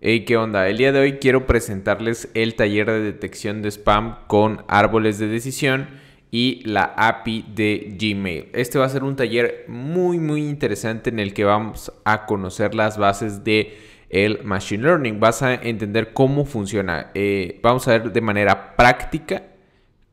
Hey, ¿qué onda? El día de hoy quiero presentarles el taller de detección de spam con árboles de decisión y la API de Gmail. Este va a ser un taller muy muy interesante en el que vamos a conocer las bases de el machine learning. Vas a entender cómo funciona. Eh, vamos a ver de manera práctica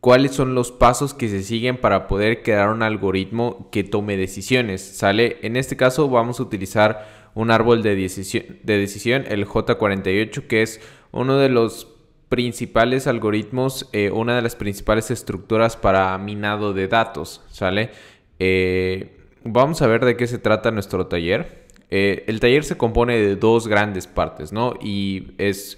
cuáles son los pasos que se siguen para poder crear un algoritmo que tome decisiones. ¿Sale? En este caso vamos a utilizar un árbol de decisión, el J48, que es uno de los principales algoritmos, eh, una de las principales estructuras para minado de datos. ¿Sale? Eh, vamos a ver de qué se trata nuestro taller. Eh, el taller se compone de dos grandes partes, ¿no? Y es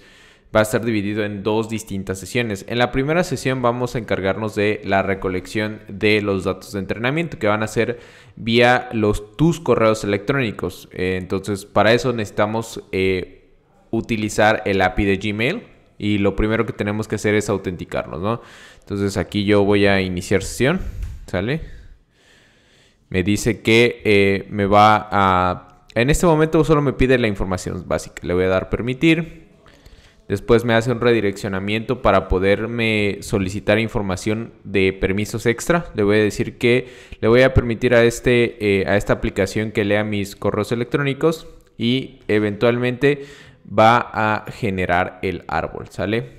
va a estar dividido en dos distintas sesiones. En la primera sesión vamos a encargarnos de la recolección de los datos de entrenamiento que van a ser vía los tus correos electrónicos. Eh, entonces, para eso necesitamos eh, utilizar el API de Gmail y lo primero que tenemos que hacer es autenticarnos, Entonces, aquí yo voy a iniciar sesión, ¿sale? Me dice que eh, me va a... En este momento solo me pide la información básica. Le voy a dar permitir Después me hace un redireccionamiento para poderme solicitar información de permisos extra. Le voy a decir que le voy a permitir a, este, eh, a esta aplicación que lea mis correos electrónicos y eventualmente va a generar el árbol, ¿sale?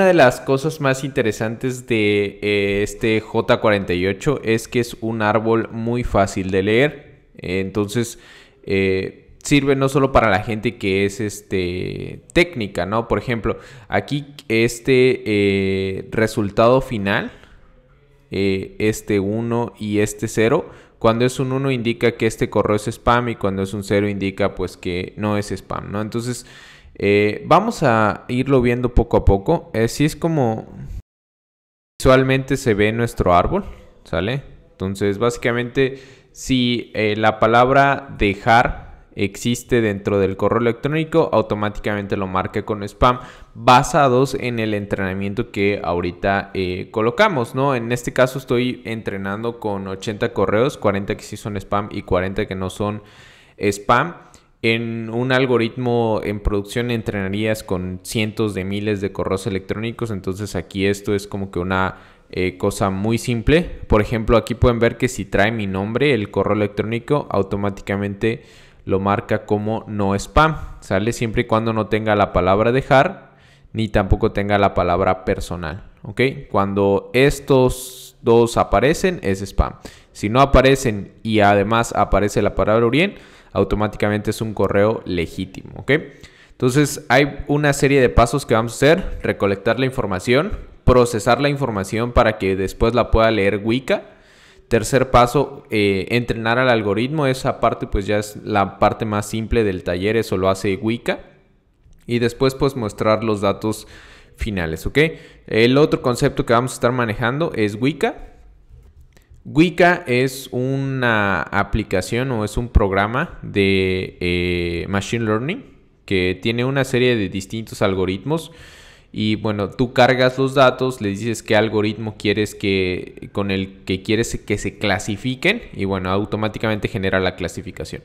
Una de las cosas más interesantes de eh, este J48 es que es un árbol muy fácil de leer. entonces, eh, sirve no solo para la gente que es este técnica, ¿no? Por ejemplo, aquí este eh, resultado final, eh, este 1 y este 0, cuando es un 1 indica que este correo es spam y cuando es un 0 indica pues que no es spam, ¿no? Entonces, eh, vamos a irlo viendo poco a poco. Así es como visualmente se ve nuestro árbol, ¿sale? Entonces, básicamente, si la palabra dejar existe dentro del correo electrónico, automáticamente lo marca con spam basados en el entrenamiento que ahorita eh, colocamos, ¿no? En este caso estoy entrenando con 80 correos, 40 que sí son spam y 40 que no son spam. En un algoritmo en producción entrenarías con cientos de miles de correos electrónicos, entonces aquí esto es como que una eh, cosa muy simple. Por ejemplo, aquí pueden ver que si trae mi nombre, el correo electrónico, automáticamente lo marca como no spam, ¿sale? Siempre y cuando no tenga la palabra dejar ni tampoco tenga la palabra personal, ¿ok? Cuando estos dos aparecen es spam. Si no aparecen y además aparece la palabra Urien, automáticamente es un correo legítimo, ¿ok? Entonces hay una serie de pasos que vamos a hacer, recolectar la información, procesar la información para que después la pueda leer Wicca Tercer paso, eh, entrenar al algoritmo. Esa parte pues ya es la parte más simple del taller, eso lo hace Wicca. Y después pues mostrar los datos finales, ¿ok? El otro concepto que vamos a estar manejando es Wicca. Wicca es una aplicación o es un programa de eh, Machine Learning que tiene una serie de distintos algoritmos y bueno, tú cargas los datos, le dices qué algoritmo quieres que con el que quieres que se clasifiquen y bueno, automáticamente genera la clasificación.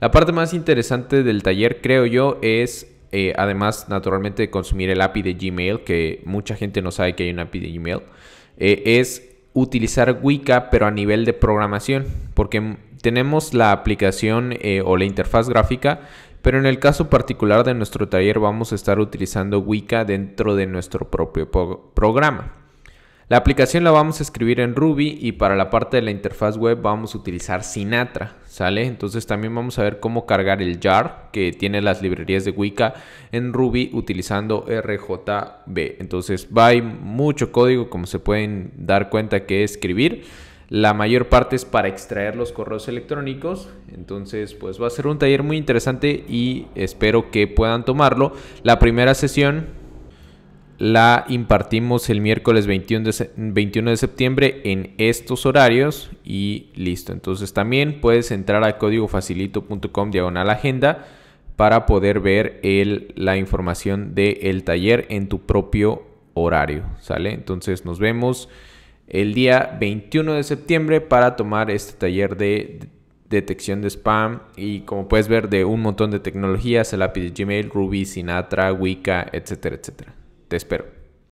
La parte más interesante del taller, creo yo, es eh, además naturalmente de consumir el API de Gmail, que mucha gente no sabe que hay un API de Gmail, eh, es utilizar Wicca pero a nivel de programación, porque tenemos la aplicación eh, o la interfaz gráfica pero en el caso particular de nuestro taller vamos a estar utilizando Wicca dentro de nuestro propio programa. La aplicación la vamos a escribir en Ruby y para la parte de la interfaz web vamos a utilizar Sinatra, ¿sale? Entonces también vamos a ver cómo cargar el jar que tiene las librerías de Wicca en Ruby utilizando RJB. Entonces va mucho código como se pueden dar cuenta que escribir la mayor parte es para extraer los correos electrónicos. Entonces, pues va a ser un taller muy interesante y espero que puedan tomarlo. La primera sesión la impartimos el miércoles 21 de, septiembre en estos horarios y listo. Entonces también puedes entrar a códigofacilito.com diagonal agenda para poder ver la información del taller en tu propio horario. ¿Sale? Entonces nos vemos el día 21 de septiembre para tomar este taller de detección de spam y como puedes ver de un montón de tecnologías, el lápiz de Gmail, Ruby, Sinatra, Wicca, etcétera, etcétera. Te espero.